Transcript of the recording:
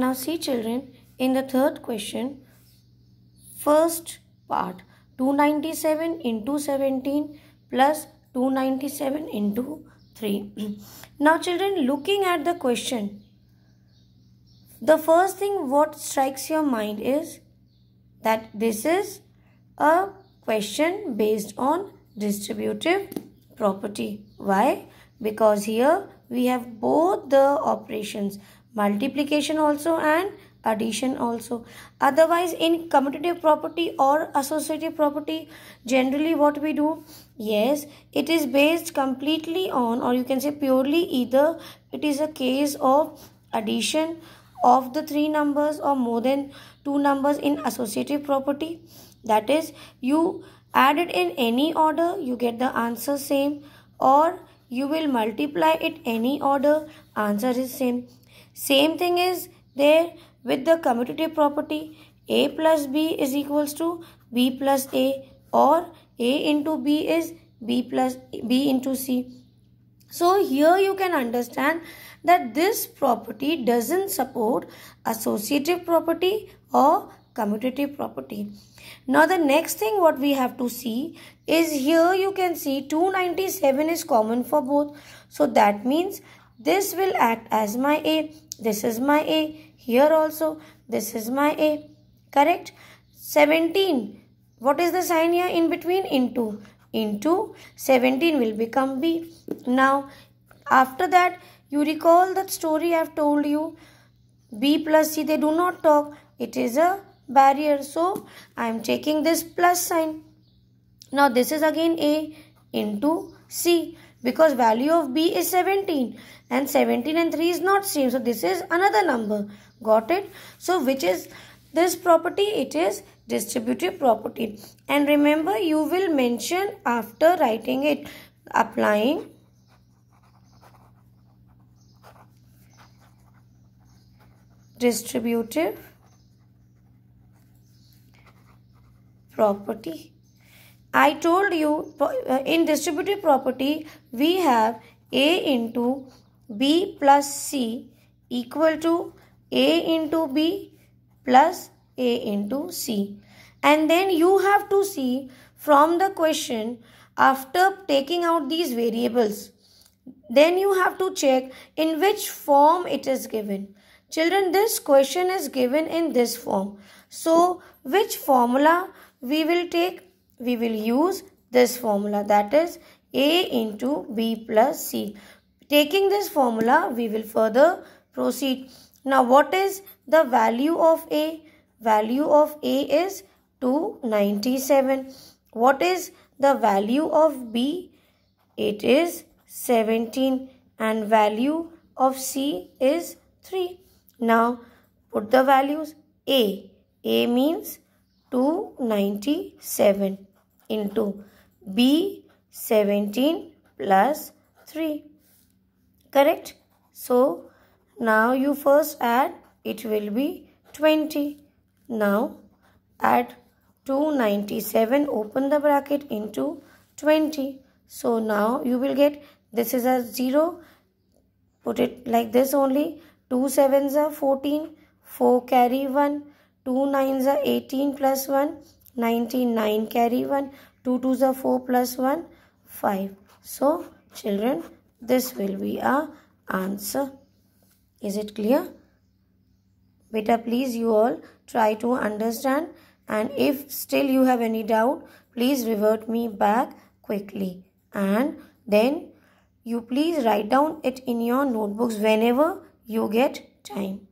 Now see children, in the third question, first part 297 into 17 plus 297 into 3. now children, looking at the question, the first thing what strikes your mind is that this is a question based on distributive property. Why? Because here we have both the operations multiplication also and addition also otherwise in commutative property or associative property generally what we do yes it is based completely on or you can say purely either it is a case of addition of the three numbers or more than two numbers in associative property that is you add it in any order you get the answer same or you will multiply it any order answer is same same thing is there with the commutative property a plus b is equals to b plus a or a into b is b plus b into c. So here you can understand that this property doesn't support associative property or commutative property. Now the next thing what we have to see is here you can see 297 is common for both. So that means this will act as my A. This is my A. Here also, this is my A. Correct? 17. What is the sign here in between? Into. Into 17 will become B. Now, after that, you recall that story I have told you. B plus C, they do not talk. It is a barrier. So, I am taking this plus sign. Now, this is again A into C because value of b is 17 and 17 and 3 is not same so this is another number got it so which is this property it is distributive property and remember you will mention after writing it applying distributive property I told you uh, in distributive property we have A into B plus C equal to A into B plus A into C. And then you have to see from the question after taking out these variables. Then you have to check in which form it is given. Children, this question is given in this form. So, which formula we will take? we will use this formula that is A into B plus C. Taking this formula, we will further proceed. Now, what is the value of A? Value of A is 297. What is the value of B? It is 17 and value of C is 3. Now, put the values A. A means 297 into B 17 plus 3. Correct? So, now you first add, it will be 20. Now, add 297, open the bracket into 20. So, now you will get, this is a 0, put it like this only. 2 sevens are 14, 4 carry 1, 2 nines are 18 plus 1 Ninety nine carry 1 2 to the 4 plus 1 5 so children this will be our answer is it clear beta please you all try to understand and if still you have any doubt please revert me back quickly and then you please write down it in your notebooks whenever you get time